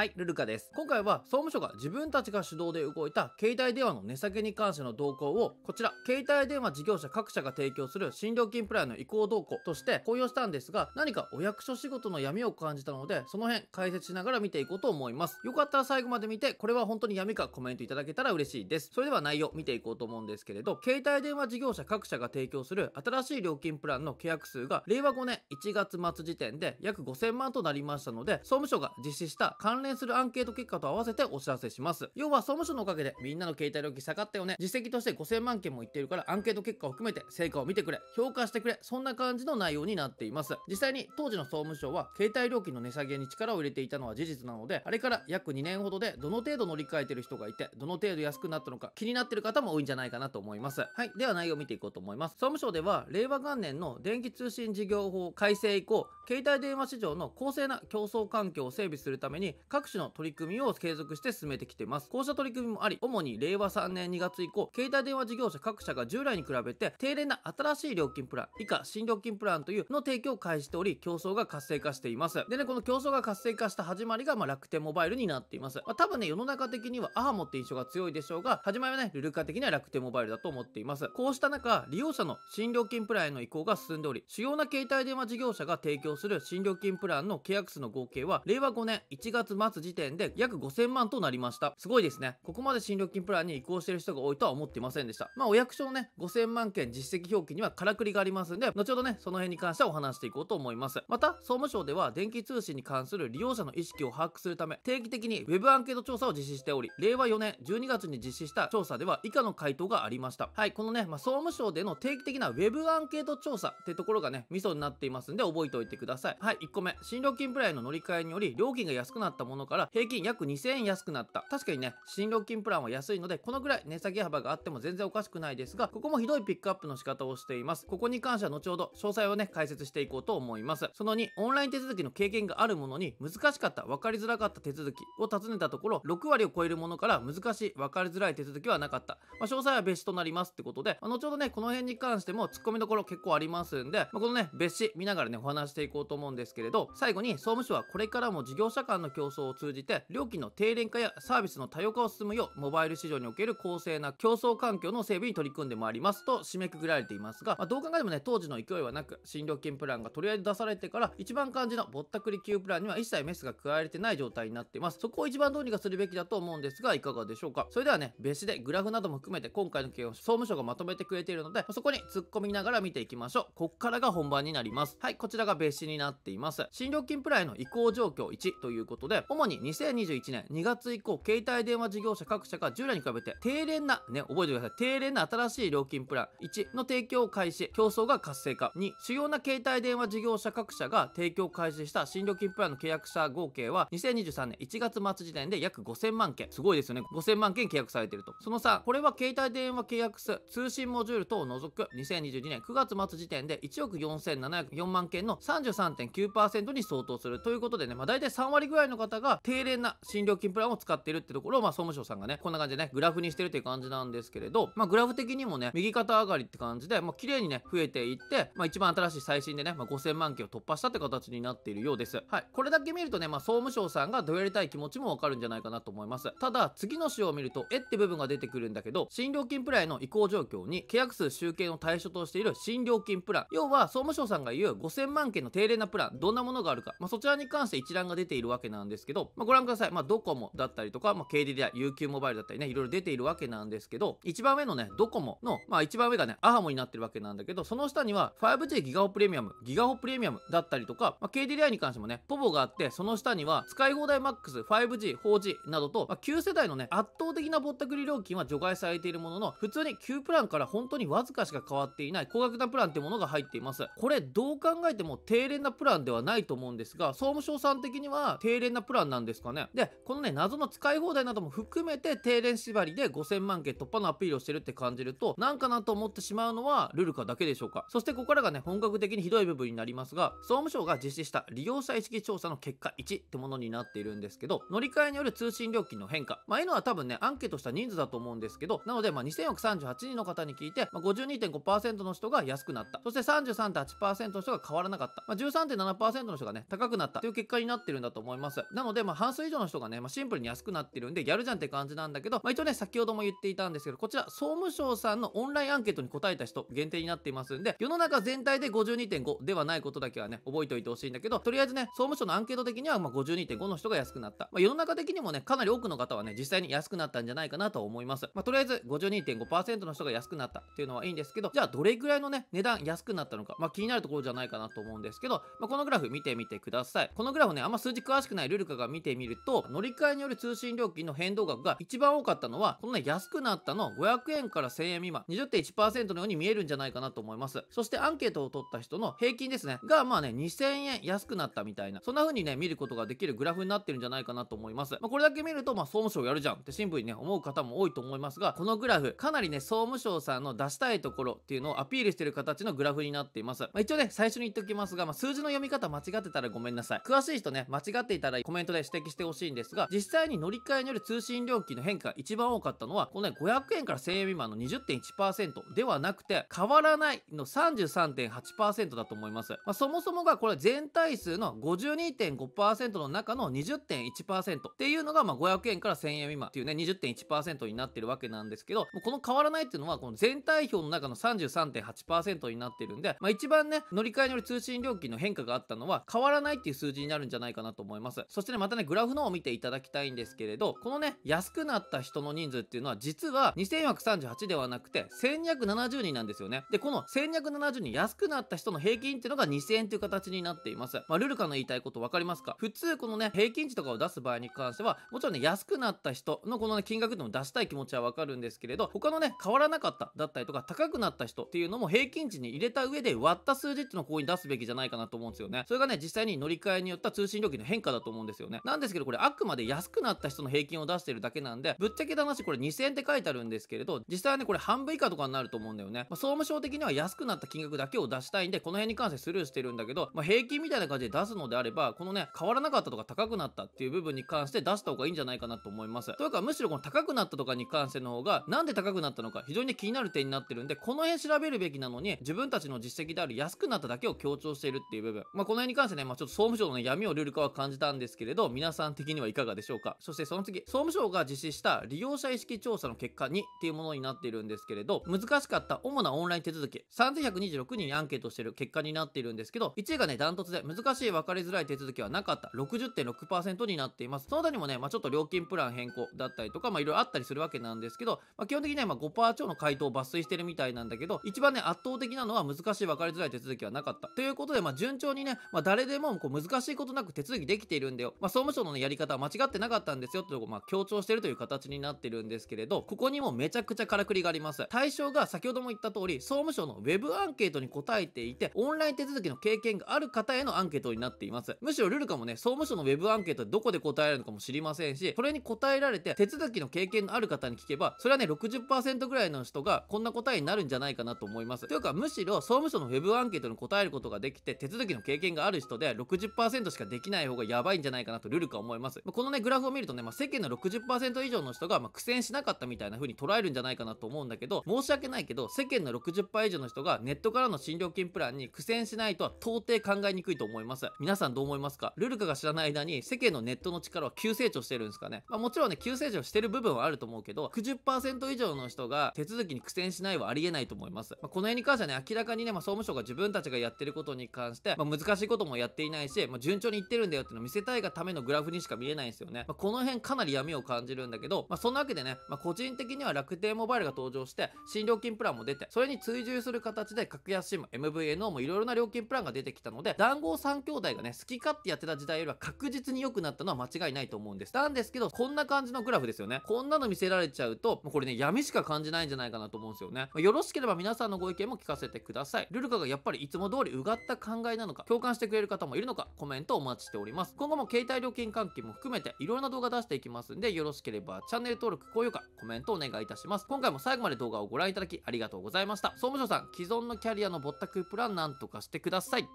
はい、ルルカです。今回は総務省が自分たちが主導で動いた携帯電話の値下げに関しての動向を、こちら、携帯電話事業者各社が提供する新料金プランの移行動向として公表したんですが、何かお役所仕事の闇を感じたので、その辺解説しながら見ていこうと思います。よかったら最後まで見て、これは本当に闇かコメントいただけたら嬉しいです。それでは内容見ていこうと思うんですけれど、携帯電話事業者各社が提供する新しい料金プランの契約数が令和5年1月末時点で約5000万となりましたので、総務省が実施した関連するアンケート結果と合わせてお知らせします。要は総務省のおかげでみんなの携帯料金下がったよね。実績として5000万件も言ってるからアンケート結果を含めて成果を見てくれ、評価してくれ、そんな感じの内容になっています。実際に当時の総務省は携帯料金の値下げに力を入れていたのは事実なので、あれから約2年ほどでどの程度乗り換えてる人がいて、どの程度安くなったのか気になってる方も多いんじゃないかなと思います。はい。では内容を見ていこうと思います。総務省では令和元年の電気通信事業法改正以降、携帯電話市場の公正な競争環境を整備するために、各種の取り組みを継続して進めてきてます。こうした取り組みもあり、主に令和3年2月以降、携帯電話事業者各社が従来に比べて、低廉な新しい料金プラン、以下新料金プランというの提供を開始しており、競争が活性化しています。でね、この競争が活性化した始まりが、まあ、楽天モバイルになっています。まあ、多分ね、世の中的にはアハモって印象が強いでしょうが、始まりはね、ルルカ的には楽天モバイルだと思っています。こうした中、利用者の新料金プランへの移行が進んでおり、主要な携帯電話事業者が提供する新料金プランの契約数の合計は、令和5年1月末時点で約5000万となりました。すごいですね。ここまで新料金プランに移行してる人が多いとは思っていませんでした。まあお役所のね、5000万件実績表記にはからくりがありますんで、後ほどね、その辺に関してはお話していこうと思います。また、総務省では電気通信に関する利用者の意識を把握するため、定期的に Web アンケート調査を実施しており、令和4年12月に実施した調査では以下の回答がありました。はい、このね、まあ、総務省での定期的な Web アンケート調査ってところがね、ミソになっていますんで覚えておいてください。はい、1個目。新料金プランへの乗り換えにより、料金が安くなったものから平均約2000円安くなった。確かにね、新料金プランは安いので、このぐらい値下げ幅があっても全然おかしくないですが、ここもひどいピックアップの仕方をしています。ここに関しては後ほど詳細をね、解説していこうと思います。その2、オンライン手続きの経験があるものに、難しかった、分かりづらかった手続きを尋ねたところ、6割を超えるものから難しい、分かりづらい手続きはなかった。まあ、詳細は別紙となりますってことで、まあ、後ほどね、この辺に関しても突っ込みどころ結構ありますんで、まあ、このね、別紙見ながらね、お話していこうと思うんですけれど、最後に総務省はこれからも事業者間の競争争を通じて料金の低廉化やサービスの多様化を進むようモバイル市場における公正な競争環境の整備に取り組んでまいりますと締めくくられていますが、まあ、どう考えてもね当時の勢いはなく新料金プランがとりあえず出されてから一番肝心のぼったくり級プランには一切メスが加えられてない状態になっていますそこを一番どうにかするべきだと思うんですがいかがでしょうかそれではね別紙でグラフなども含めて今回の件を総務省がまとめてくれているのでそこに突っ込みながら見ていきましょうこっからが本番になりますはいこちらが別紙になっています新料金プランへの移行状況1ということで主に2021年2月以降、携帯電話事業者各社が従来に比べて、低廉な、ね、覚えてください。低廉な新しい料金プラン1の提供を開始、競争が活性化。2、主要な携帯電話事業者各社が提供開始した新料金プランの契約者合計は、2023年1月末時点で約5000万件。すごいですよね。5000万件契約されてると。その3、これは携帯電話契約数、通信モジュール等を除く、2022年9月末時点で1億4704万件の33.9%に相当する。ということでね、まあ、大体3割ぐらいの方方が低廉な診療金プランを使っているってところを、まあ、総務省さんがね、こんな感じでね、グラフにしてるっていう感じなんですけれど、まあ、グラフ的にもね、右肩上がりって感じで、まあ、綺麗にね、増えていって、まあ、一番新しい最新でね、まあ、5000万件を突破したって形になっているようです。はい。これだけ見るとね、まあ、総務省さんがどうやりたい気持ちもわかるんじゃないかなと思います。ただ、次の章を見ると、えって部分が出てくるんだけど、診療金プランへの移行状況に、契約数集計の対象としている診療金プラン、要は、総務省さんが言う5000万件の定例なプラン、どんなものがあるか、まあ、そちらに関して一覧が出ているわけなんですけどけど、まあ、ご覧ください。まあ、ドコモだったりとか、まあ、KDDI、UQ モバイルだったりね、いろいろ出ているわけなんですけど、一番上のね、ドコモの、まあ、一番上がね、アハモになってるわけなんだけど、その下には 5G ギガホプレミアム、ギガホプレミアムだったりとか、まあ、KDDI に関してもね、ポボがあって、その下には使い放題マックス、5G、4G などと、まあ、旧世代のね、圧倒的なぼったくり料金は除外されているものの、普通に旧プランから本当にわずかしか変わっていない高額なプランってものが入っています。これ、どう考えても低廉なプランではないと思うんですが、総務省さん的には低廉なプラン欄なんですかね。で、このね、謎の使い放題なども含めて定連縛りで5000万件突破のアピールをしてるって感じると、なんかなと思ってしまうのはルルカだけでしょうか。そしてここからがね、本格的にひどい部分になりますが、総務省が実施した利用者意識調査の結果1ってものになっているんですけど、乗り換えによる通信料金の変化。まあ、いうのは多分ね、アンケートした人数だと思うんですけど、なので、まあ、2038人の方に聞いて、まあ、52.5%の人が安くなった。そして33.8%の人が変わらなかった。まあ、13.7%の人がね、高くなったという結果になってるんだと思います。なのので、まあ、半数以上の人がね、まあ、シンプルに安くなってるんで、やるじゃんって感じなんだけど、まあ、一応ね、先ほども言っていたんですけど、こちら、総務省さんのオンラインアンケートに答えた人限定になっていますんで、世の中全体で52.5ではないことだけはね、覚えておいてほしいんだけど、とりあえずね、総務省のアンケート的には、ま52.5の人が安くなった。まあ、世の中的にもね、かなり多くの方はね、実際に安くなったんじゃないかなと思います。まあ、とりあえず52.5%の人が安くなったっていうのはいいんですけど、じゃあどれぐらいのね、値段安くなったのか、まあ、気になるところじゃないかなと思うんですけど、まあ、このグラフ見てみてください。このグラフね、あんま数字詳しくないルールかが見てみると、乗り換えによる通信料金の変動額が一番多かったのは、このね、安くなったの500円から1000円未満、20.1%のように見えるんじゃないかなと思います。そしてアンケートを取った人の平均ですね、がまあね、2000円安くなったみたいな、そんな風にね、見ることができるグラフになってるんじゃないかなと思います。まあ、これだけ見ると、まあ、総務省やるじゃんってシンプルにね、思う方も多いと思いますが、このグラフ、かなりね、総務省さんの出したいところっていうのをアピールしてる形のグラフになっています。まあ、一応ね、最初に言っときますが、まあ、数字の読み方間違ってたらごめんなさい。詳しい人ね、間違っていたらコメントメントで指摘してほしいんですが、実際に乗り換えによる通信料金の変化が一番多かったのは、このね、500円から1000円未満の20.1%ではなくて、変わらないの33.8%だと思います。まあ、そもそもがこれ全体数の52.5%の中の20.1%っていうのが、まあ、500円から1000円未満っていうね、20.1%になってるわけなんですけど、この変わらないっていうのは、この全体表の中の33.8%になってるんで、まあ、一番ね、乗り換えによる通信料金の変化があったのは、変わらないっていう数字になるんじゃないかなと思います。そしてちらまたね、グラフのを見ていただきたいんですけれど、このね、安くなった人の人数っていうのは、実は2 1 3 8ではなくて、1270人なんですよね。で、この1270人安くなった人の平均っていうのが2000円という形になっています。まあ、ルルカの言いたいこと分かりますか普通このね、平均値とかを出す場合に関しては、もちろんね、安くなった人のこのね、金額でも出したい気持ちは分かるんですけれど、他のね、変わらなかっただったりとか、高くなった人っていうのも平均値に入れた上で割った数字っていうのをここに出すべきじゃないかなと思うんですよね。それがね、実際に乗り換えによった通信料金の変化だと思うんですよですよねなんですけどこれあくまで安くなった人の平均を出してるだけなんでぶっちゃけた話これ2000円って書いてあるんですけれど実際はねこれ半分以下とかになると思うんだよね、まあ、総務省的には安くなった金額だけを出したいんでこの辺に関してスルーしてるんだけど、まあ、平均みたいな感じで出すのであればこのね変わらなかったとか高くなったっていう部分に関して出した方がいいんじゃないかなと思いますというかむしろこの高くなったとかに関しての方がなんで高くなったのか非常に気になる点になってるんでこの辺調べるべきなのに自分たちの実績である安くなっただけを強調しているっていう部分まあこの辺に関してねまあちょっと総務省の、ね、闇をルール化は感じたんですけれどれど、皆さん的にはいかがでしょうかそしてその次、総務省が実施した利用者意識調査の結果2っていうものになっているんですけれど、難しかった主なオンライン手続き、3126人にアンケートしてる結果になっているんですけど、1位がね、ダントツで難しい分かりづらい手続きはなかった60.6%になっています。その他にもね、まあ、ちょっと料金プラン変更だったりとか、まあ、いろいろあったりするわけなんですけど、まあ、基本的にはま5%超の回答を抜粋してるみたいなんだけど、一番ね、圧倒的なのは難しい分かりづらい手続きはなかった。ということで、まあ、順調にね、まあ、誰でもこう難しいことなく手続きできているんだよ。まあ、総務省の、ね、やり方は間違ってなかったんですよってとこまあ、強調してるという形になってるんですけれど、ここにもめちゃくちゃからくりがあります。対象が先ほども言った通り、総務省のウェブアンケートに答えていて、オンライン手続きの経験がある方へのアンケートになっています。むしろルルカもね、総務省のウェブアンケートでどこで答えられるのかも知りませんし、それに答えられて手続きの経験のある方に聞けば、それはね、60%ぐらいの人がこんな答えになるんじゃないかなと思います。というか、むしろ総務省のウェブアンケートに答えることができて、手続きの経験がある人で60%しかできない方がやばいんじゃないかかなとルルカ思います。このね、グラフを見るとね、まあ、世間の60%以上の人が、まあ、苦戦しなかったみたいな風に捉えるんじゃないかなと思うんだけど、申し訳ないけど、世間の60%以上の人がネットからの診療金プランに苦戦しないとは到底考えにくいと思います。皆さんどう思いますかルルカが知らない間に世間のネットの力は急成長してるんですかね。まあ、もちろんね、急成長してる部分はあると思うけど、9 0以上の人が手続きに苦戦しないはありえないと思います。まあ、この辺に関してはね、明らかにね、まあ、総務省が自分たちがやってることに関して、まあ、難しいこともやっていないし、まあ、順調にいってるんだよっていうのを見せたいがためのグラフにしか見えないんですよね。まあ、この辺かなり闇を感じるんだけど、まあ、そんなわけでね、まあ、個人的には楽天モバイルが登場して、新料金プランも出て、それに追従する形で格安 SIM、MVNO もいろいろな料金プランが出てきたので、談合3兄弟がね、好き勝手やってた時代よりは確実に良くなったのは間違いないと思うんです。なんですけど、こんな感じのグラフですよね。こんなの見せられちゃうと、もうこれね、闇しか感じないんじゃないかなと思うんですよね。まあ、よろしければ皆さんのご意見も聞かせてください。ルルカがやっぱりいつも通りうがった考えなのか、共感してくれる方もいるのか、コメントお待ちしております。今後も携帯料金関係も含めていろんな動画出していきますんで、よろしければチャンネル登録、高評価、コメントお願いいたします。今回も最後まで動画をご覧いただきありがとうございました。総務省さん、既存のキャリアのぼったくりプランなんとかしてください。